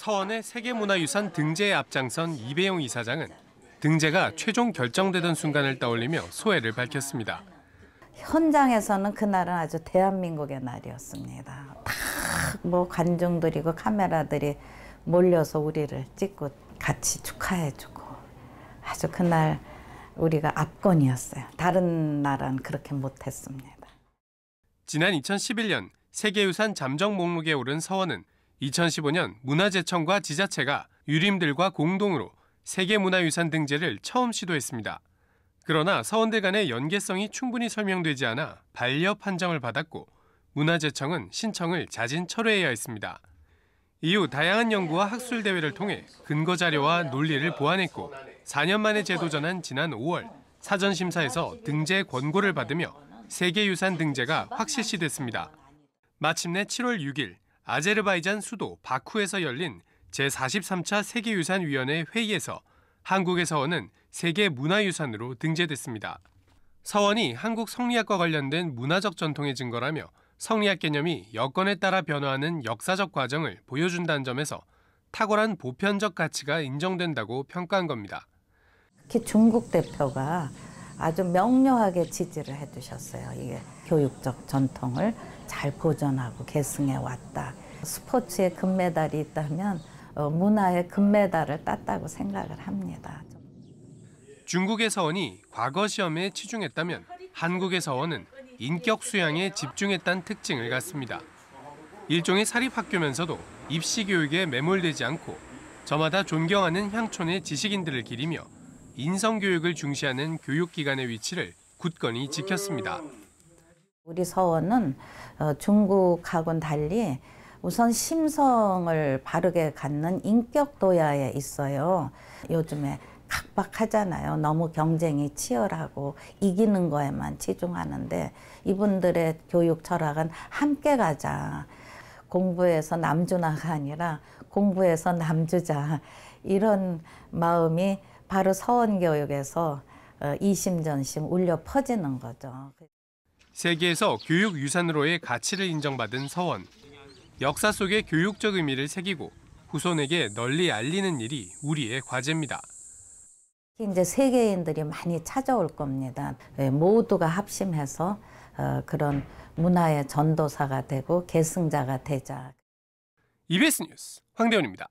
서원의 세계문화유산 등재에 앞장선 이배용 이사장은 등재가 최종 결정되던 순간을 떠올리며 소회를 밝혔습니다. 현장에서는 그날은 아주 대한민국의 날이었습니다. 다뭐 관중들이고 카메라들이 몰려서 우리를 찍고 같이 축하해주고 아주 그날 우리가 압권이었어요. 다른 나라는 그렇게 못했습니다. 지난 2011년 세계유산 잠정 목록에 오른 서원은 2015년 문화재청과 지자체가 유림들과 공동으로 세계문화유산 등재를 처음 시도했습니다. 그러나 서원들 간의 연계성이 충분히 설명되지 않아 반려 판정을 받았고 문화재청은 신청을 자진 철회해야 했습니다. 이후 다양한 연구와 학술 대회를 통해 근거 자료와 논리를 보완했고 4년 만에 제도 전환 지난 5월 사전 심사에서 등재 권고를 받으며 세계유산 등재가 확실시됐습니다. 마침내 7월 6일 아제르바이잔 수도 바쿠에서 열린 제43차 세계유산위원회 회의에서 한국의 서원은 세계 문화유산으로 등재됐습니다. 서원이 한국 성리학과 관련된 문화적 전통의 증거라며 성리학 개념이 여건에 따라 변화하는 역사적 과정을 보여준다는 점에서 탁월한 보편적 가치가 인정된다고 평가한 겁니다. 특히 중국 대표가 아주 명료하게 지지를 해두셨어요. 이게 교육적 전통을 잘 보존하고 계승해 왔다. 스포츠에 금메달이 있다면 어, 문화의 금메달을 땄다고 생각을 합니다. 중국의 서원이 과거 시험에 치중했다면 한국의 서원은 인격 수양에 집중했다는 특징을 갖습니다. 일종의 사립학교면서도 입시 교육에 매몰되지 않고 저마다 존경하는 향촌의 지식인들을 기리며 인성교육을 중시하는 교육기관의 위치를 굳건히 지켰습니다. 우리 서원은 어, 중국하고는 달리 우선 심성을 바르게 갖는 인격도야에 있어요. 요즘에 각박하잖아요. 너무 경쟁이 치열하고 이기는 거에만 치중하는데 이분들의 교육 철학은 함께 가자. 공부해서 남주나가 아니라 공부해서 남주자. 이런 마음이 바로 서원교육에서 어, 이심전심 울려 퍼지는 거죠. 세계에서 교육 유산으로의 가치를 인정받은 서원. 역사 속의 교육적 의미를 새기고 후손에게 널리 알리는 일이 우리의 과제입니다. 이제 세계인들이 많이 찾아올 겁니다. 예, 모두가 합심해서 어, 그런 문화의 전도사가 되고 계승자가 되자. EBS 뉴스 황대원입니다.